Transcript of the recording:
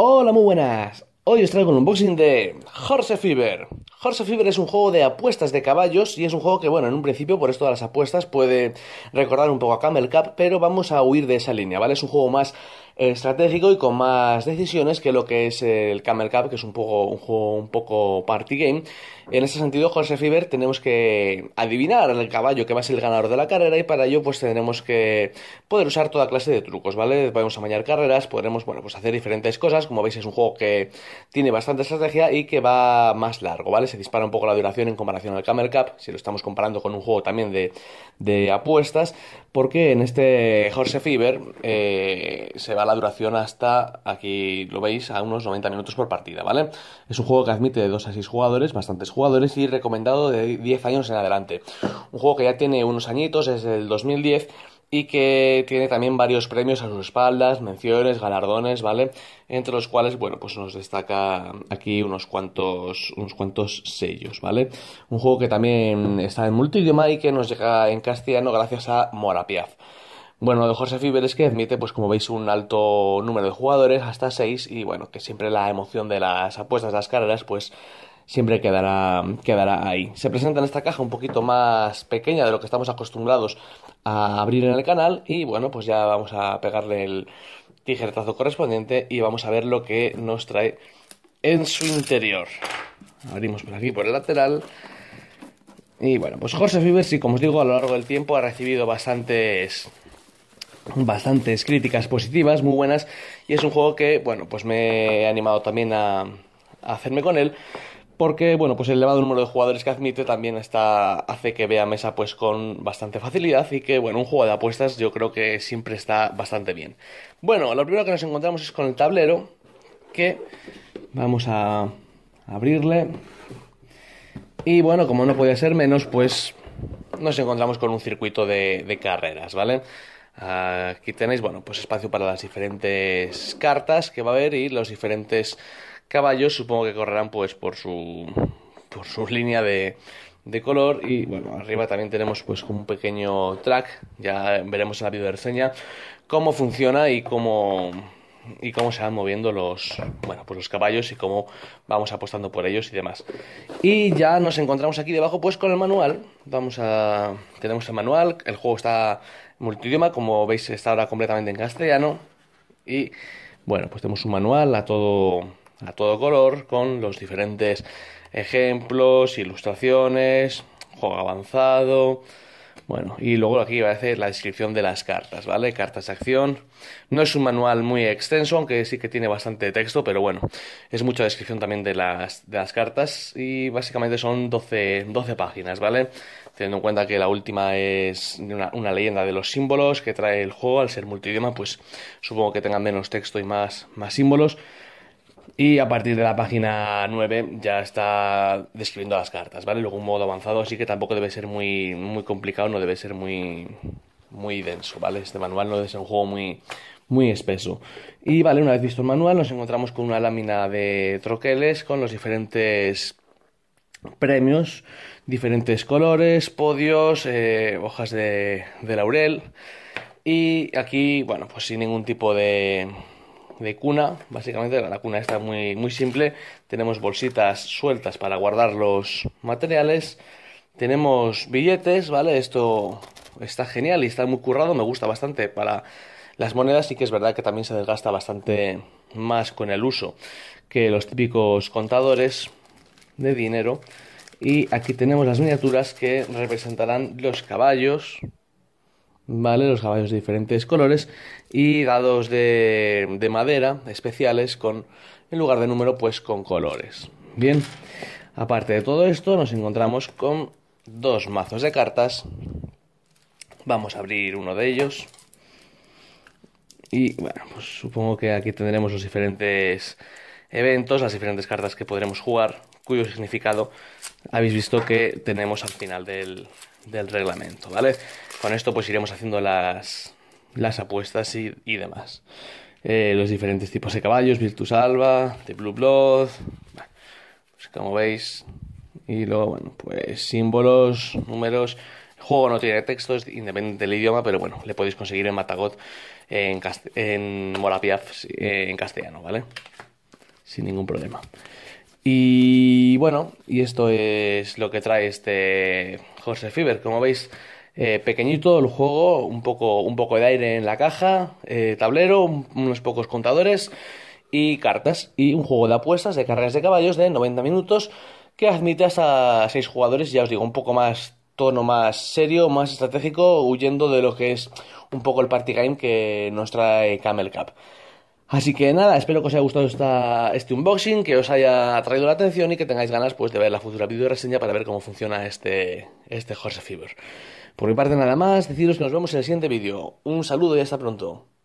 Hola, muy buenas. Hoy os traigo un unboxing de Horse Fever. Horse Fever es un juego de apuestas de caballos y es un juego que, bueno, en un principio, por esto de las apuestas, puede recordar un poco a Camel Cup, pero vamos a huir de esa línea, ¿vale? Es un juego más estratégico y con más decisiones que lo que es el Camel Cup, que es un poco un juego un poco party game. En ese sentido, José Fiber, tenemos que adivinar el caballo que va a ser el ganador de la carrera y para ello pues tendremos que poder usar toda clase de trucos, ¿vale? Podemos amañar carreras, podremos, bueno, pues hacer diferentes cosas. Como veis, es un juego que tiene bastante estrategia y que va más largo, ¿vale? Se dispara un poco la duración en comparación al Camel Cup, si lo estamos comparando con un juego también de, de apuestas, porque en este Jorge Fever eh, se va la duración hasta, aquí lo veis, a unos 90 minutos por partida, ¿vale? Es un juego que admite de 2 a 6 jugadores, bastantes jugadores y recomendado de 10 años en adelante. Un juego que ya tiene unos añitos, es del 2010 y que tiene también varios premios a sus espaldas, menciones, galardones, ¿vale? Entre los cuales, bueno, pues nos destaca aquí unos cuantos, unos cuantos sellos, ¿vale? Un juego que también está en multidioma y que nos llega en castellano gracias a Morapiaz. Bueno, de Jorge Fiber es que admite, pues como veis, un alto número de jugadores, hasta 6, y bueno, que siempre la emoción de las apuestas, las carreras, pues siempre quedará, quedará ahí. Se presenta en esta caja un poquito más pequeña de lo que estamos acostumbrados a abrir en el canal y bueno, pues ya vamos a pegarle el tijeretazo correspondiente y vamos a ver lo que nos trae en su interior. Abrimos por aquí, por el lateral. Y bueno, pues Jorge Fiber, sí, como os digo, a lo largo del tiempo ha recibido bastantes bastantes críticas positivas, muy buenas, y es un juego que, bueno, pues me he animado también a, a hacerme con él, porque bueno, pues el elevado número de jugadores que admite también está, hace que vea mesa pues con bastante facilidad y que bueno, un juego de apuestas yo creo que siempre está bastante bien. Bueno, lo primero que nos encontramos es con el tablero que vamos a abrirle y bueno, como no podía ser menos, pues nos encontramos con un circuito de, de carreras, ¿vale? Aquí tenéis, bueno, pues espacio para las diferentes cartas que va a haber y los diferentes caballos supongo que correrán pues por su, por su línea de, color y bueno, arriba también tenemos pues un pequeño track, ya veremos en la reseña cómo funciona y cómo y cómo se van moviendo los bueno pues los caballos y cómo vamos apostando por ellos y demás y ya nos encontramos aquí debajo pues con el manual vamos a tenemos el manual el juego está multidioma como veis está ahora completamente en castellano y bueno pues tenemos un manual a todo a todo color con los diferentes ejemplos, ilustraciones, juego avanzado. Bueno, y luego aquí aparece la descripción de las cartas, ¿vale? Cartas de acción. No es un manual muy extenso, aunque sí que tiene bastante texto, pero bueno, es mucha descripción también de las, de las cartas y básicamente son 12, 12 páginas, ¿vale? Teniendo en cuenta que la última es una, leyenda de los símbolos que trae el juego, al ser multidioma, pues supongo que tengan menos texto y más, más símbolos. Y a partir de la página 9 ya está describiendo las cartas, ¿vale? Luego un modo avanzado, así que tampoco debe ser muy, muy complicado, no debe ser muy, muy denso, ¿vale? Este manual no debe ser un juego muy, muy espeso. Y vale, una vez visto el manual, nos encontramos con una lámina de troqueles con los diferentes premios, diferentes colores, podios, eh, hojas de, de laurel. Y aquí, bueno, pues sin ningún tipo de de cuna, básicamente la cuna está muy, muy simple, tenemos bolsitas sueltas para guardar los materiales, tenemos billetes, ¿vale? Esto está genial y está muy currado, me gusta bastante para las monedas, Y que es verdad que también se desgasta bastante más con el uso que los típicos contadores de dinero. Y aquí tenemos las miniaturas que representarán los caballos, ¿vale? Los caballos de diferentes colores y dados de, de madera especiales con, en lugar de número, pues con colores. Bien, aparte de todo esto, nos encontramos con dos mazos de cartas. Vamos a abrir uno de ellos. Y bueno, pues supongo que aquí tendremos los diferentes eventos, las diferentes cartas que podremos jugar, cuyo significado habéis visto que tenemos al final del, del reglamento, ¿vale? Con esto pues iremos haciendo las, las apuestas y, demás. Eh, los diferentes tipos de caballos, Virtus Alba, de Blue Blood, pues, como veis. Y luego, bueno, pues símbolos, números. El juego no tiene texto, es independiente del idioma, pero bueno, le podéis conseguir en Matagot, en, en Morapiaf, eh, en castellano, ¿vale? Sin ningún problema. Y bueno, y esto es lo que trae este José Fever Como veis, eh, pequeñito el juego, un poco, un poco de aire en la caja, eh, tablero, unos pocos contadores y cartas. Y un juego de apuestas de carreras de caballos de 90 minutos que admite hasta 6 jugadores, ya os digo, un poco más tono más serio, más estratégico, huyendo de lo que es un poco el party game que nos trae Camel Cup. Así que nada, espero que os haya gustado este unboxing, que os haya atraído la atención y que tengáis ganas pues, de ver la futura video reseña para ver cómo funciona este, este Horse Fever. Por mi parte nada más, deciros que nos vemos en el siguiente vídeo. Un saludo y hasta pronto.